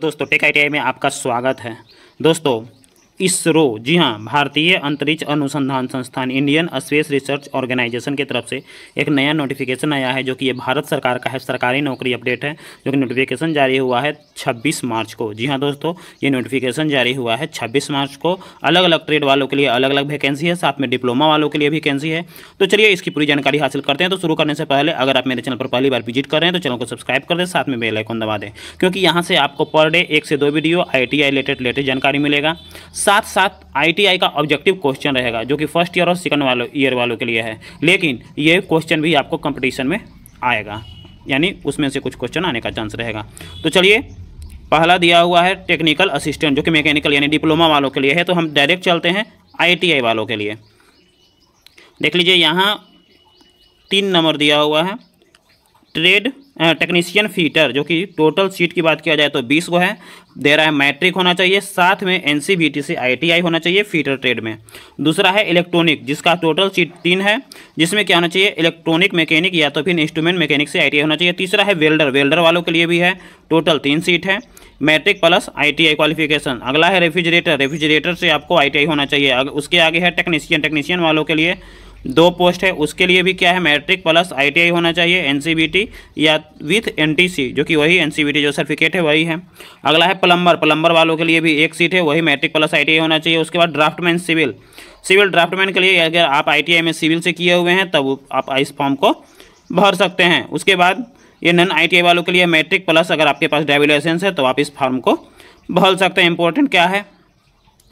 दोस्तों take I में आपका स्वागत है दोस्तों इसरो जी हाँ भारतीय अंतरिक्ष अनुसंधान संस्थान इंडियन स्पेस रिसर्च ऑर्गेनाइजेशन की तरफ से एक नया नोटिफिकेशन आया है जो कि ये भारत सरकार का है सरकारी नौकरी अपडेट है जो कि नोटिफिकेशन जारी हुआ है 26 मार्च को जी हाँ दोस्तों ये नोटिफिकेशन जारी हुआ है 26 मार्च को अलग अलग ट्रेड वालों के लिए अलग अलग वैकेंसी है साथ में डिप्लोमा वालों के लिए वैकेंसी है तो चलिए इसकी पूरी जानकारी हासिल करते हैं तो शुरू करने से पहले अगर आप मेरे चैनल पर पहली बार विजिट कर रहे हैं तो चैनल को सब्सक्राइब कर दें साथ में बेलाइकॉन दबा दें क्योंकि यहाँ से आपको पर डे एक से दो वीडियो आई रिलेटेड लेटेस्ट जानकारी मिलेगा साथ साथ आईटीआई का ऑब्जेक्टिव क्वेश्चन रहेगा जो कि फर्स्ट ईयर और सेकंड वालों ईयर वालों के लिए है लेकिन ये क्वेश्चन भी आपको कंपटीशन में आएगा यानी उसमें से कुछ क्वेश्चन आने का चांस रहेगा तो चलिए पहला दिया हुआ है टेक्निकल असिस्टेंट जो कि मैकेनिकल यानी डिप्लोमा वालों के लिए है तो हम डायरेक्ट चलते हैं आई वालों के लिए देख लीजिए यहाँ तीन नंबर दिया हुआ है ट्रेड टेक्नीशियन फीटर जो कि टोटल सीट की बात किया जाए तो बीस गो है दे रहा है मैट्रिक होना चाहिए साथ में N C B T C I T I होना चाहिए फीटर ट्रेड में दूसरा है इलेक्ट्रॉनिक जिसका टोटल सीट तीन है जिसमें क्या होना चाहिए इलेक्ट्रॉनिक मैकेनिक या तो फिर इंस्ट्रूमेंट मैकेनिक से आई टी आई होना चाहिए तीसरा है वेल्डर वेल्डर वालों के लिए भी है टोटल तीन सीट है matric plus I T I qualification अगला है रेफ्रिजरेटर रेफ्रिजरेटर से आपको आई टी आई होना चाहिए उसके आगे है टेक्नीशियन टेक्नीशियन वालों के लिए दो पोस्ट है उसके लिए भी क्या है मैट्रिक प्लस आईटीआई होना चाहिए एनसीबीटी या विथ एनटीसी जो कि वही एनसीबीटी जो सर्टिफिकेट है वही है अगला है प्लम्बर प्लम्बर वालों के लिए भी एक सीट है वही मैट्रिक प्लस आईटीआई होना चाहिए उसके बाद ड्राफ्टमैन सिविल सिविल ड्राफ्टमैन के लिए अगर आप आई में सिविल से किए हुए हैं तब आप इस फॉर्म को भर सकते हैं उसके बाद ये नन आई वालों के लिए मैट्रिक प्लस अगर आपके पास ड्राइविंग लाइसेंस है तो आप इस फॉर्म को भर सकते हैं इंपॉर्टेंट क्या है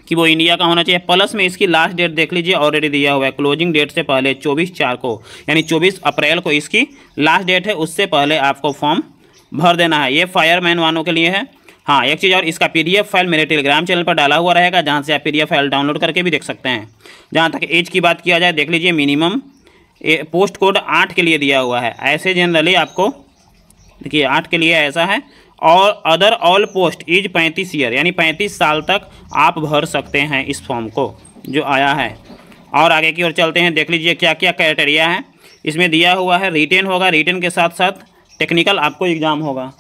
कि वो इंडिया का होना चाहिए प्लस में इसकी लास्ट डेट देख लीजिए ऑलरेडी दिया हुआ है क्लोजिंग डेट से पहले 24 चार को यानी 24 अप्रैल को इसकी लास्ट डेट है उससे पहले आपको फॉर्म भर देना है ये फायरमैन वालों के लिए है हाँ एक चीज़ और इसका पीडीएफ फाइल मेरे टेलीग्राम चैनल पर डाला हुआ रहेगा जहाँ से आप पी फाइल डाउनलोड करके भी देख सकते हैं जहाँ तक एज की बात किया जाए देख लीजिए मिनिमम पोस्ट कोड आठ के लिए दिया हुआ है ऐसे जनरली आपको देखिए आठ के लिए ऐसा है और अदर ऑल पोस्ट इज पैंतीस ईयर यानी पैंतीस साल तक आप भर सकते हैं इस फॉर्म को जो आया है और आगे की ओर चलते हैं देख लीजिए क्या क्या क्राइटेरिया है इसमें दिया हुआ है रिटेन होगा रिटेन के साथ साथ टेक्निकल आपको एग्ज़ाम होगा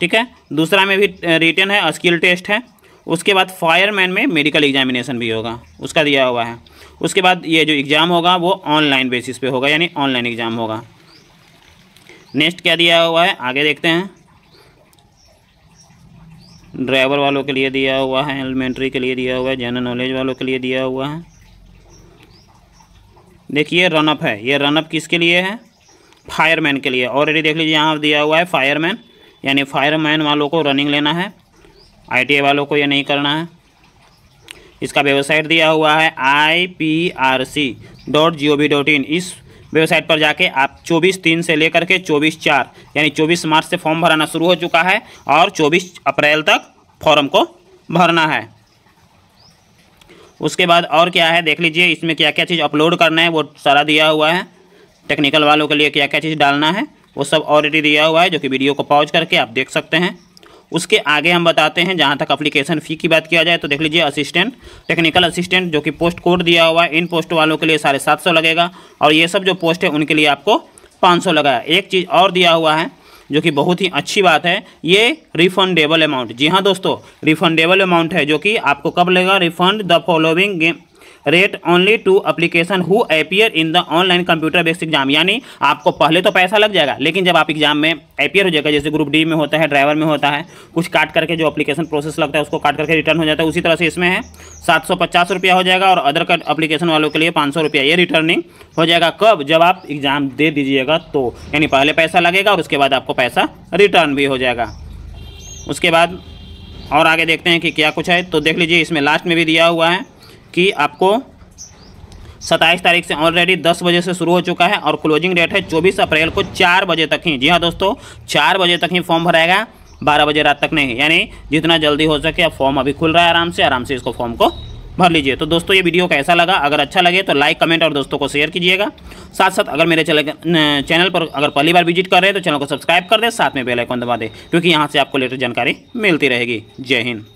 ठीक है दूसरा में भी रिटेन है स्किल टेस्ट है उसके बाद फायरमैन में मेडिकल एग्जामिनेशन भी होगा उसका दिया हुआ है उसके बाद ये जो एग्ज़ाम होगा वो ऑनलाइन बेसिस पे होगा यानी ऑनलाइन एग्ज़ाम होगा नेक्स्ट क्या दिया हुआ है आगे देखते हैं ड्राइवर वालों के लिए दिया हुआ है एलिमेंट्री के लिए दिया हुआ है जनरल नॉलेज वालों के लिए दिया हुआ है देखिए रनअप है ये रनअप किसके लिए है फायरमैन के लिए ऑलरेडी देख लीजिए यहाँ दिया हुआ है फायरमैन यानी फायरमैन वालों को रनिंग लेना है आई वालों को ये नहीं करना है इसका वेबसाइट दिया हुआ है I P R C dot G O V dot in इस वेबसाइट पर जाके आप चौबीस तीन से लेकर के चौबीस चार यानी चौबीस मार्च से फॉर्म भराना शुरू हो चुका है और चौबीस अप्रैल तक फॉर्म को भरना है उसके बाद और क्या है देख लीजिए इसमें क्या क्या चीज़ अपलोड करना है वो सारा दिया हुआ है टेक्निकल वालों के लिए क्या क्या चीज़ डालना है वो सब ऑलरेडी दिया हुआ है जो कि वीडियो को पॉज करके आप देख सकते हैं उसके आगे हम बताते हैं जहाँ तक अप्लीकेशन फ़ी की बात किया जाए तो देख लीजिए असिस्टेंट टेक्निकल असिस्टेंट जो कि पोस्ट कोड दिया हुआ है इन पोस्ट वालों के लिए साढ़े सात सौ लगेगा और ये सब जो पोस्ट है उनके लिए आपको पाँच सौ लगा एक चीज़ और दिया हुआ है जो कि बहुत ही अच्छी बात है ये रिफंडेबल अमाउंट जी हाँ दोस्तों रिफंडेबल अमाउंट है जो कि आपको कब लगेगा refund the following game rate only to application who appear in the online computer based exam यानी आपको पहले तो पैसा लग जाएगा लेकिन जब आप एग्जाम में अपियर हो जाएगा जैसे ग्रुप डी में होता है ड्राइवर में होता है कुछ काट करके जो अप्लीकेशन प्रोसेस लगता है उसको काट करके रिटर्न हो जाता है उसी तरह से इसमें है सात सौ पचास रुपया हो जाएगा और अदर अप्लीकेशन वालों के लिए पाँच सौ रुपया ये रिटर्निंग हो जाएगा कब जब आप एग्ज़ाम दे दीजिएगा तो यानी पहले पैसा लगेगा और उसके बाद आपको पैसा रिटर्न भी हो जाएगा उसके बाद और आगे देखते हैं कि क्या कुछ है तो देख लीजिए इसमें लास्ट में भी दिया हुआ है कि आपको सत्ताईस तारीख से ऑलरेडी दस बजे से शुरू हो चुका है और क्लोजिंग डेट है चौबीस अप्रैल को चार बजे तक ही जी हाँ दोस्तों चार बजे तक ही फॉर्म भराएगा बारह बजे रात तक नहीं यानी जितना जल्दी हो सके अब फॉर्म अभी खुल रहा है आराम से आराम से इसको फॉर्म को भर लीजिए तो दोस्तों ये वीडियो कैसा लगा अगर अच्छा लगे तो लाइक कमेंट और दोस्तों को शेयर कीजिएगा साथ साथ अगर मेरे चैनल पर अगर पहली बार विजिट कर रहे हैं तो चैनल को सब्सक्राइब कर दें साथ में बेल आइकन दबा दें क्योंकि यहाँ से आपको लेटेस्ट जानकारी मिलती रहेगी जय हिंद